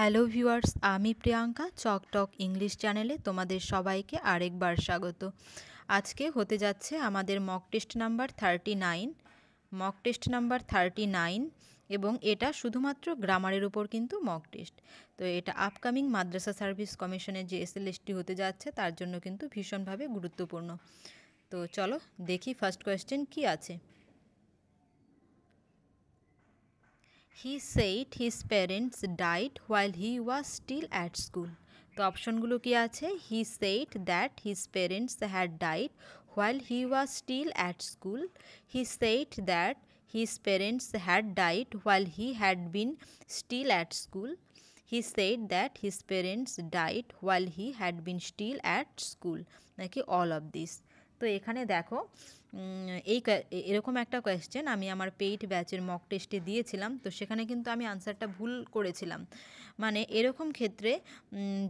hello viewers আমি Priyanka চকটক English চ্যানেলে তোমাদের সবাইকে আরেকবার স্বাগত আজকে হতে যাচ্ছে আমাদের mock test number thirty nine mock test number thirty nine এবং এটা শুধুমাত্র গ্রামারের উপর কিন্তু মক টেস্ট তো এটা আপকামিং মাদ্রাসা সার্ভিস কমিশনের যে এসএলএসটি হতে যাচ্ছে তার জন্য কিন্তু ভীষণভাবে গুরুত্বপূর্ণ তো চলো দেখি ফার্স্ট কোয়েশ্চেন কি আছে he said his parents died while he was still at school তো অপশনগুলো কি আছে he said that his parents had died while he was still at school he said that his parents had died while he had been still at school he said that his parents died while he had been still at school নাকি all of this তো এখানে দেখো এই এরকম একটা question আমি আমার paid ব্যাচের মক টেস্টে দিয়েছিলাম তো সেখানে কিন্তু আমি আনসারটা ভুল করেছিলাম মানে এরকম ক্ষেত্রে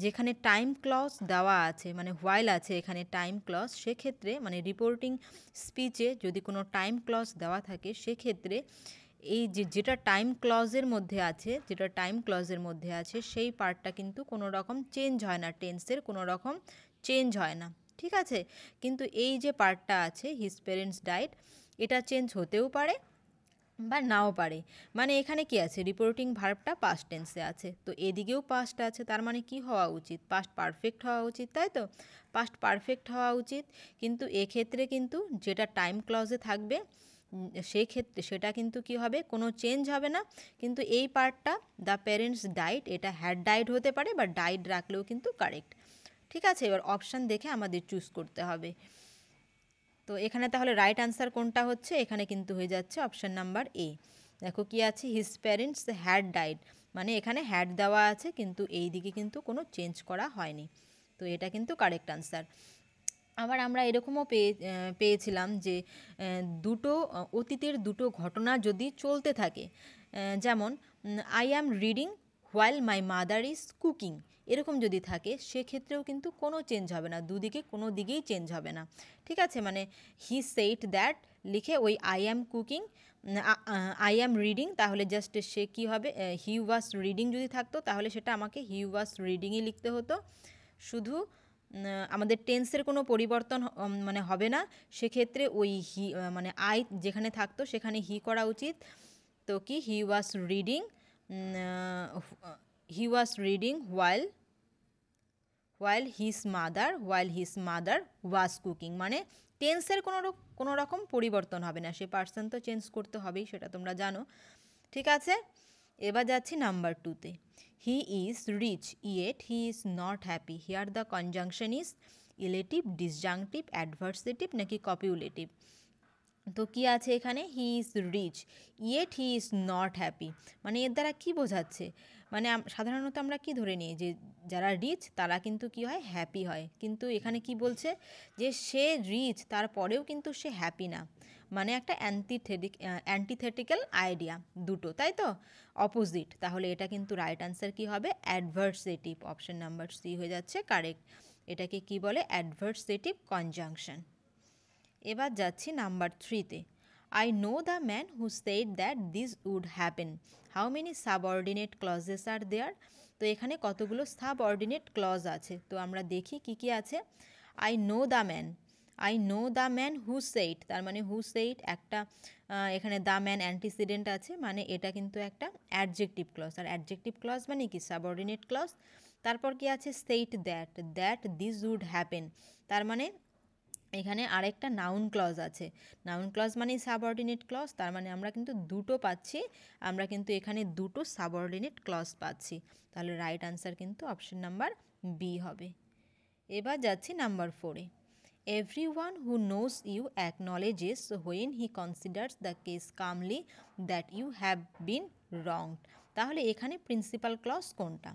যেখানে টাইম ক্লস দেওয়া আছে মানে হোয়াইল আছে এখানে টাইম ক্লস সেক্ষেত্রে মানে রিপোর্টিং স্পিচে যদি কোনো টাইম ক্লস দেওয়া থাকে সেক্ষেত্রে এই যে যেটা টাইম ক্লজের মধ্যে আছে যেটা টাইম ক্লজের মধ্যে আছে সেই পার্টটা কিন্তু কোনো রকম চেঞ্জ হয় না টেন্সের কোনো রকম চেঞ্জ হয় না ঠিক আছে কিন্তু এই যে পার্টটা আছে হিজ পেরেন্টস ডায়েট এটা চেঞ্জ হতেও পারে বা নাও পারে মানে এখানে কি আছে রিপোর্টিং ভার্বটা পাস্ট টেন্সে আছে তো এদিকেও পাস্ট আছে তার মানে কি হওয়া উচিত পাস্ট পারফেক্ট হওয়া উচিত তাই তো পাস্ট পারফেক্ট হওয়া উচিত কিন্তু এক্ষেত্রে কিন্তু যেটা টাইম ক্লজে থাকবে সেই ক্ষেত্রে সেটা কিন্তু কি হবে কোনো চেঞ্জ হবে না কিন্তু এই পার্টটা দ্য প্যারেন্টস ডায়েট এটা হ্যাড ডায়েট হতে পারে বা ডায়েট রাখলেও কিন্তু কারেক্ট ঠিক আছে এবার অপশান দেখে আমাদের চুজ করতে হবে তো এখানে তাহলে রাইট আনসার কোনটা হচ্ছে এখানে কিন্তু হয়ে যাচ্ছে অপশান নাম্বার এ দেখো কি আছে হিজ প্যারেন্টস হ্যাড ডাইড মানে এখানে হ্যাড দেওয়া আছে কিন্তু এই দিকে কিন্তু কোনো চেঞ্জ করা হয়নি তো এটা কিন্তু কারেক্ট আনসার আবার আমরা এরকমও পেয়ে পেয়েছিলাম যে দুটো অতীতের দুটো ঘটনা যদি চলতে থাকে যেমন I am reading while my mother is cooking এরকম যদি থাকে সেক্ষেত্রেও কিন্তু কোনো চেঞ্জ হবে না দুদিকে কোনো দিকেই চেঞ্জ হবে না ঠিক আছে মানে হি সেইট দ্যাট লিখে ওই I am cooking I am reading তাহলে জাস্ট সে কি হবে হি ওয়াস রিডিং যদি থাকতো তাহলে সেটা আমাকে হি ওয়াস রিডিংই লিখতে হতো শুধু আমাদের টেন্সের কোনো পরিবর্তন মানে হবে না সেক্ষেত্রে ওই হি মানে আই যেখানে থাকতো সেখানে হি করা উচিত তো কি he was reading he was reading while while his mother while his mother was cooking মানে টেন্সের কোনো কোনো রকম পরিবর্তন হবে না সে পার্সন তো চেঞ্জ করতে হবেই সেটা তোমরা জানো ঠিক আছে এবার যাচ্ছি নাম্বার টুতে he is rich yet he is not happy here the conjunction is illative disjunctive adversative নাকি কপিউলেটিভ তো কি আছে এখানে he is rich yet he is not happy মানে এর দ্বারা কি বোঝাচ্ছে মানে সাধারণত আমরা কি ধরে নিই যে যারা রিচ তারা কিন্তু কি হয় হ্যাপি হয় কিন্তু এখানে কি বলছে যে সে রিচ তারপরেও কিন্তু সে হ্যাপি না মানে একটা অ্যান্টিথেটিক অ্যান্টিথেটিক্যাল আইডিয়া দুটো তাই তো অপোজিট তাহলে এটা কিন্তু রাইট আনসার কি হবে অ্যাডভার্সেটিভ অপশন নাম্বার সি হয়ে যাচ্ছে কারেক্ট এটাকে কি বলে অ্যাডভার্সেটিভ কনজাংশন এবার যাচ্ছি নাম্বার থ্রিতে know the man who who that this would happen how many subordinate clauses are there তো এখানে কতগুলো সাবঅর্ডিনেট ক্লজ আছে তো আমরা দেখি কি কি আছে I know the man I know the man who said তার মানে হু সেইট একটা এখানে দ্য ম্যান অ্যান্টিসিডেন্ট আছে মানে এটা কিন্তু একটা অ্যাডজেক্টিভ ক্লজ আর অ্যাডজেক্টিভ ক্লজ মানে কি সাবঅর্ডিনেট ক্লজ তারপর কি আছে said that that this would happen তার মানে এখানে আরেকটা নাউন ক্লজ আছে নাউন ক্লজ মানে সাবঅর্ডিনেট ক্লজ তার মানে আমরা কিন্তু দুটো পাচ্ছি আমরা কিন্তু এখানে দুটো সাবঅর্ডিনেট ক্লজ পাচ্ছি তাহলে রাইট আনসার কিন্তু অপশন নাম্বার বি হবে এবার যাচ্ছি নাম্বার ফোরে everyone who knows you acknowledges when he considers the case calmly that you have been wronged তাহলে এখানে প্রিন্সিপাল ক্লস কোনটা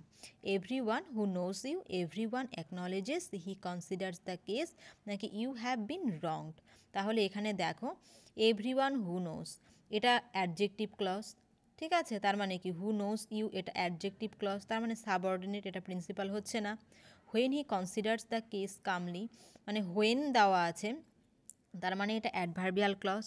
every one who knows you every one acknowledges he considers the case নাকি you have been wronged তাহলে এখানে দেখো every one who নোস এটা adjective clause ঠিক আছে তার মানে কি হু নোস ইউ এটা অ্যাডজেক্টিভ ক্লস তার মানে সাবঅর্ডিনেট এটা প্রিন্সিপাল হচ্ছে না when he considers the case calmly মানে হোয়েন দেওয়া আছে তার মানে এটা অ্যাডভার্বিয়াল ক্লস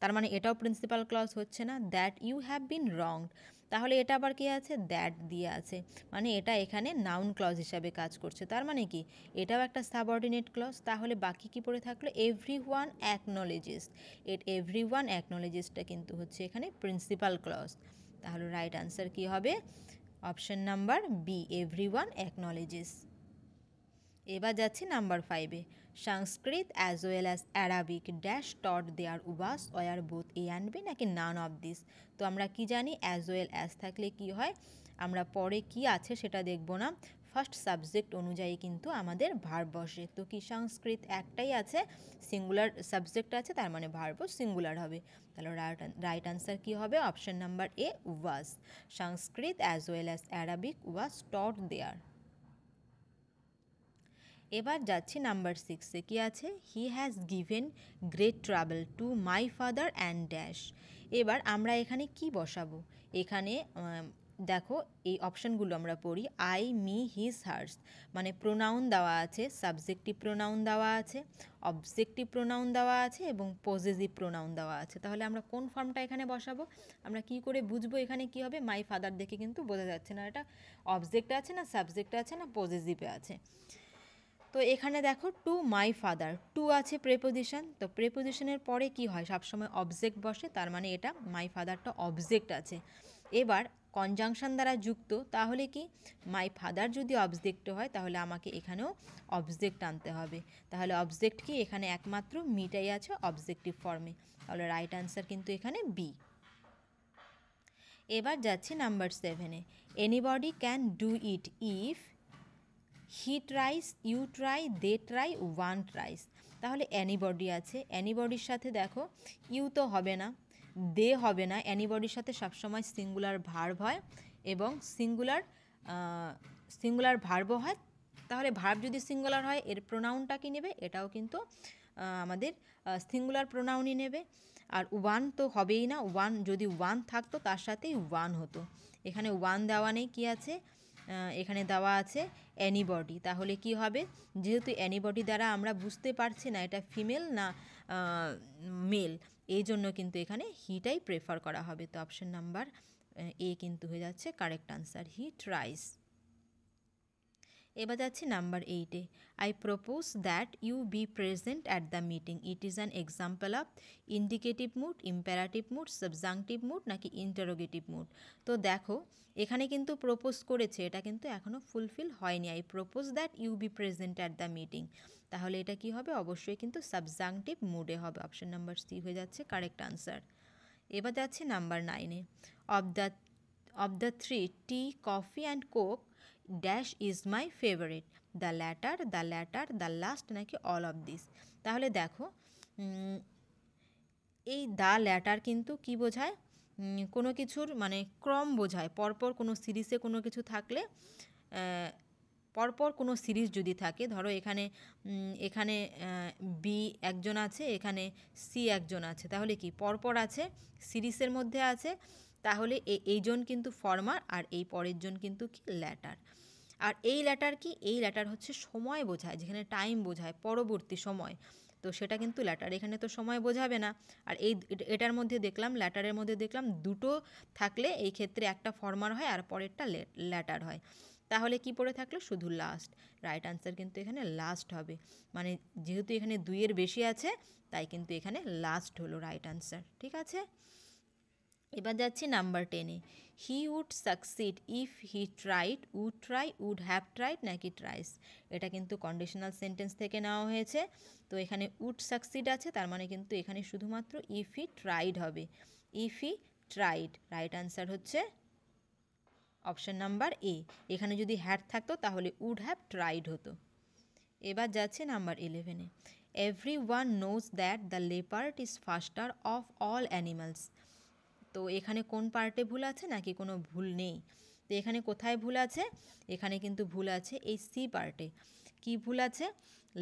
তার মানে এটাও প্রিন্সিপাল ক্লস হচ্ছে না that you have been wronged তাহলে এটা আবার কী আছে দ্যাট দিয়ে আছে মানে এটা এখানে নাউন ক্লজ হিসাবে কাজ করছে তার মানে কি এটাও একটা সাবঅর্ডিনেট ক্লজ তাহলে বাকি কি পড়ে থাকলো every one acknowledges it every one অ্যাকনোলেজিস্টটা কিন্তু হচ্ছে এখানে প্রিন্সিপাল ক্লজ তাহলে রাইট আনসার কি হবে option number B every one acknowledges এবার যাচ্ছি নাম্বার ফাইভে Sanskrit as well as Arabic dash taught there was were both A and B নাকি নান অফ দিস তো আমরা কি জানি অ্যাজ ওয়েল অ্যাজ থাকলে কি হয় আমরা পরে কি আছে সেটা দেখব না ফার্স্ট সাবজেক্ট অনুযায়ী কিন্তু আমাদের ভার বসে তো কি সংস্কৃত একটাই আছে সিঙ্গুলার সাবজেক্ট আছে তার মানে বস সিঙ্গুলার হবে তাহলে রাইট আনসার কী হবে option number A was Sanskrit as well as Arabic was taught there এবার যাচ্ছি নাম্বার সিক্সে কি আছে he has given great travel to my father and dash এবার আমরা এখানে কি বসাবো এখানে দেখো এই অপশানগুলো আমরা পড়ি আই মি হিজ হার্স মানে প্রোনাউন দেওয়া আছে সাবজেক্টিভ প্রোনাউন দেওয়া আছে অবজেক্টিভ প্রোনাউন দেওয়া আছে এবং পজেসিভ প্রোনাউন দেওয়া আছে তাহলে আমরা কোন ফর্মটা এখানে বসাবো আমরা কি করে বুঝবো এখানে কি হবে মাই ফাদার দেখে কিন্তু বোঝা যাচ্ছে না এটা অবজেক্ট আছে না সাবজেক্ট আছে না পজেসিভে আছে তো এখানে দেখো টু মাই ফাদার টু আছে প্রেপোজিশন তো প্রেপোজিশনের পরে কি হয় সবসময় অবজেক্ট বসে তার মানে এটা মাই ফাদারটা অবজেক্ট আছে এবার কনজাংশন দ্বারা যুক্ত তাহলে কি মাই ফাদার যদি অবজেক্ট হয় তাহলে আমাকে এখানেও অবজেক্ট আনতে হবে তাহলে অবজেক্ট কি এখানে একমাত্র মিটাই আছে অবজেক্টিভ ফর্মে তাহলে রাইট অ্যান্সার কিন্তু এখানে বি এবার যাচ্ছি নাম্বার সেভেনে anybody can do it if he tries you try they try one tries তাহলে অ্যানিবডি আছে অ্যানিবডির সাথে দেখো ইউ তো হবে না দে হবে না অ্যানিবডির সাথে সবসময় সিঙ্গুলার ভার্ব হয় এবং সিঙ্গুলার সিঙ্গুলার ভার্ব হয় তাহলে ভার্ব যদি সিঙ্গুলার হয় এর প্রোনাউনটা কি নেবে এটাও কিন্তু আমাদের সিঙ্গুলার প্রোনাউনই নেবে আর ওয়ান তো হবেই না ওয়ান যদি ওয়ান থাকতো তার সাথেই ওয়ান হতো এখানে ওয়ান দেওয়া নেই কী আছে এখানে দেওয়া আছে অ্যানিবডি তাহলে কি হবে যেহেতু অ্যানিবডি দ্বারা আমরা বুঝতে পারছি না এটা ফিমেল না মেল এই জন্য কিন্তু এখানে হিটাই প্রেফার করা হবে তো অপশান নাম্বার এ কিন্তু হয়ে যাচ্ছে কারেক্ট আনসার হিট রাইস এবার যাচ্ছি নাম্বার এইটে I propose that you be present at the meeting it is an example of indicative mood imperative mood subjunctive mood নাকি ইন্টারোগেটিভ মুড তো দেখো এখানে কিন্তু প্রপোজ করেছে এটা কিন্তু এখনও ফুলফিল হয়নি I propose that you be present at the meeting তাহলে এটা কি হবে অবশ্যই কিন্তু সাবজাংটিভ মুডে হবে অপশন নাম্বার সি হয়ে যাচ্ছে কারেক্ট আনসার এবার যাচ্ছে নাম্বার নাইনে of the of the three tea coffee and coke dash is my favourite the latter the latter the last নাকি অল অফ দিস তাহলে দেখো এই দ্য ল্যাটার কিন্তু কি বোঝায় কোনো কিছুর মানে ক্রম বোঝায় পরপর কোনো সিরিজে কোনো কিছু থাকলে পরপর কোনো সিরিজ যদি থাকে ধরো এখানে এখানে বি একজন আছে এখানে সি একজন আছে তাহলে কি পরপর আছে সিরিজের মধ্যে আছে তাহলে এইজন কিন্তু ফর্মার আর এই পরের জন কিন্তু কি ল্যাটার আর এই ল্যাটার কি এই ল্যাটার হচ্ছে সময় বোঝায় যেখানে টাইম বোঝায় পরবর্তী সময় তো সেটা কিন্তু ল্যাটার এখানে তো সময় বোঝাবে না আর এই এটার মধ্যে দেখলাম ল্যাটারের মধ্যে দেখলাম দুটো থাকলে এই ক্ষেত্রে একটা ফর্মার হয় আর পরেরটা ল্যাটার হয় তাহলে কি পড়ে থাকলো শুধু লাস্ট রাইট আনসার কিন্তু এখানে লাস্ট হবে মানে যেহেতু এখানে দুইয়ের বেশি আছে তাই কিন্তু এখানে লাস্ট হলো রাইট আনসার ঠিক আছে এবার যাচ্ছি নাম্বার টেনে he would succeed if he tried would try would have tried নাকি ট্রাইস এটা কিন্তু কন্ডিশনাল সেন্টেন্স থেকে নেওয়া হয়েছে তো এখানে উড সাকসিড আছে তার মানে কিন্তু এখানে শুধুমাত্র ইফ হি ট্রাইড হবে if he tried right answer হচ্ছে অপশান নাম্বার এ এখানে যদি হ্যাড থাকতো তাহলে উড হ্যাভ ট্রাইড হতো এবার যাচ্ছে নাম্বার ইলেভেনে every one knows that the leopard is faster of all animals তো এখানে কোন পার্টে ভুল আছে নাকি কোনো ভুল নেই তো এখানে কোথায় ভুল আছে এখানে কিন্তু ভুল আছে এই সি পার্টে কি ভুল আছে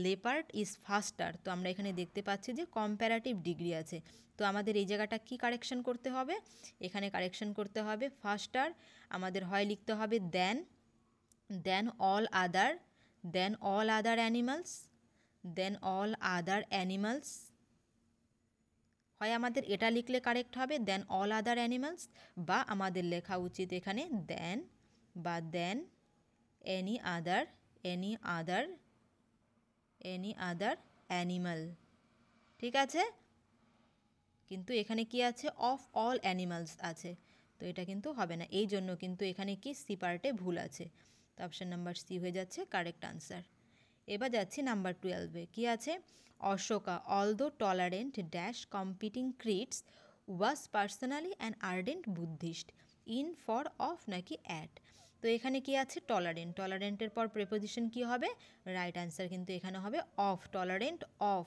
লেপার্ট ইজ ফাস্টার তো আমরা এখানে দেখতে পাচ্ছি যে কম্প্যারাটিভ ডিগ্রি আছে তো আমাদের এই জায়গাটা কি কারেকশন করতে হবে এখানে কারেকশন করতে হবে ফাস্টার আমাদের হয় লিখতে হবে than than all other than all other animals than all other animals হয় আমাদের এটা লিখলে কারেক্ট হবে দেন অল আদার অ্যানিমালস বা আমাদের লেখা উচিত এখানে দেন বা than any other any other any other animal ঠিক আছে কিন্তু এখানে কি আছে অফ অল অ্যানিমালস আছে তো এটা কিন্তু হবে না এই জন্য কিন্তু এখানে কি সি পার্টে ভুল আছে তো অপশান নাম্বার সি হয়ে যাচ্ছে কারেক্ট আনসার এবার যাচ্ছি নাম্বার টুয়েলভে কি আছে Ashoka although tolerant dash competing creeds was personally and ardent Buddhist in for of নাকি অ্যাট তো এখানে কি আছে টলারেন্ট টলারেন্টের পর প্রেপোজিশন কি হবে রাইট অ্যান্সার কিন্তু এখানে হবে অফ টলারেন্ট অফ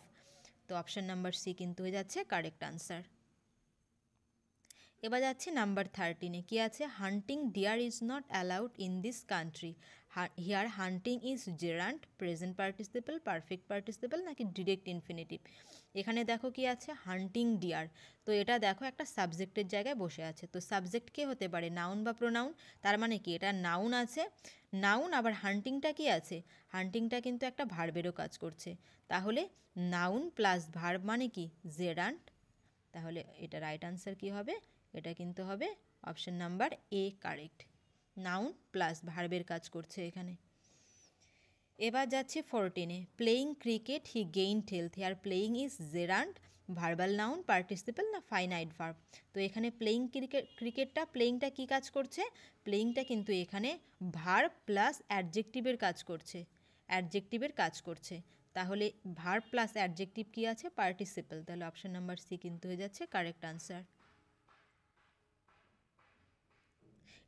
তো অপশান নাম্বার সি কিন্তু হয়ে যাচ্ছে কারেক্ট আনসার এবার যাচ্ছে নাম্বার থার্টিনে কি আছে hunting deer is not allowed in this country here hunting is gerund present participle perfect participle নাকি ডিরেক্ট ইনফিনিটিভ এখানে দেখো কি আছে হান্টিং ডিয়ার তো এটা দেখো একটা সাবজেক্টের জায়গায় বসে আছে তো সাবজেক্ট কে হতে পারে নাউন বা প্রোনাউন তার মানে কি এটা নাউন আছে নাউন আবার হান্টিংটা কি আছে হান্টিংটা কিন্তু একটা ভার্বেরও কাজ করছে তাহলে নাউন প্লাস ভার্ব মানে কি জেরান্ট তাহলে এটা রাইট আনসার কি হবে এটা কিন্তু হবে option number A correct noun plus ভার্বের কাজ করছে এখানে এবার যাচ্ছে ফোরটিনে playing cricket he gain health আর playing is gerund verbal noun participle না ফাইনাইট ভার্ব তো এখানে প্লেয়িং ক্রিকেট ক্রিকেটটা প্লেয়িংটা কী কাজ করছে প্লেয়িংটা কিন্তু এখানে ভার্ব প্লাস অ্যাডজেক্টিভের কাজ করছে অ্যাডজেক্টিভের কাজ করছে তাহলে ভার্ব প্লাস অ্যাডজেক্টিভ কী আছে পার্টিসিপেল তাহলে অপশান নাম্বার সি কিন্তু হয়ে যাচ্ছে কারেক্ট আনসার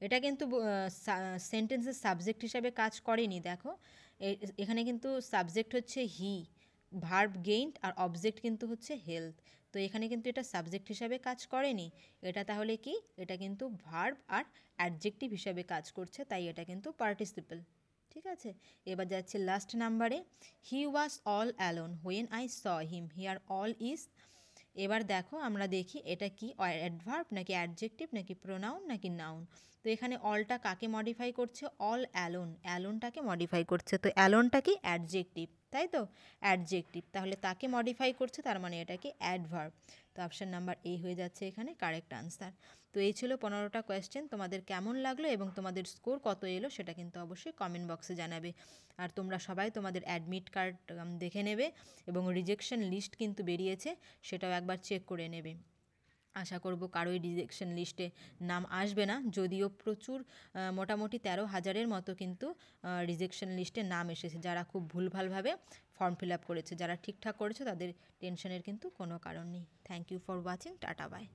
এটা কিন্তু সেন্টেন্সের সাবজেক্ট হিসাবে কাজ করেনি দেখো এখানে কিন্তু সাবজেক্ট হচ্ছে হি ভার্ব গেইন্ড আর অবজেক্ট কিন্তু হচ্ছে হেলথ তো এখানে কিন্তু এটা সাবজেক্ট হিসাবে কাজ করেনি এটা তাহলে কি এটা কিন্তু ভার্ব আর অ্যাডজেক্টিভ হিসাবে কাজ করছে তাই এটা কিন্তু পার্টিসিপেল ঠিক আছে এবার যাচ্ছে লাস্ট নাম্বারে he was all alone when I saw him he আর অল ইজ এবার দেখো আমরা দেখি এটা কি অ্যাডভার্ব নাকি অ্যাডজেক্টিভ নাকি প্রোনাউন নাকি নাউন তো এখানে অলটা কাকে মডিফাই করছে অল অ্যালোন অ্যালোনটাকে মডিফাই করছে তো অ্যালোনটা কি অ্যাডজেক্টিভ তাই তো অ্যাডজেক্টিভ তাহলে তাকে মডিফাই করছে তার মানে এটাকে অ্যাডভার্ব তো অপশান নাম্বার এ হয়ে যাচ্ছে এখানে কারেক্ট আনসার তো এই ছিল পনেরোটা কোয়েশ্চেন তোমাদের কেমন লাগলো এবং তোমাদের স্কোর কত এলো সেটা কিন্তু অবশ্যই কমেন্ট বক্সে জানাবে আর তোমরা সবাই তোমাদের অ্যাডমিট কার্ড দেখে নেবে এবং রিজেকশন লিস্ট কিন্তু বেরিয়েছে সেটাও একবার চেক করে নেবে আশা করব কারোই রিজেকশন লিস্টে নাম আসবে না যদিও প্রচুর মোটামুটি তেরো হাজারের মতো কিন্তু রিজেকশন লিস্টে নাম এসেছে যারা খুব ভুলভালভাবে ফর্ম ফিল আপ করেছে যারা ঠিকঠাক করেছে তাদের টেনশনের কিন্তু কোনো কারণ নেই thank you for watching tata by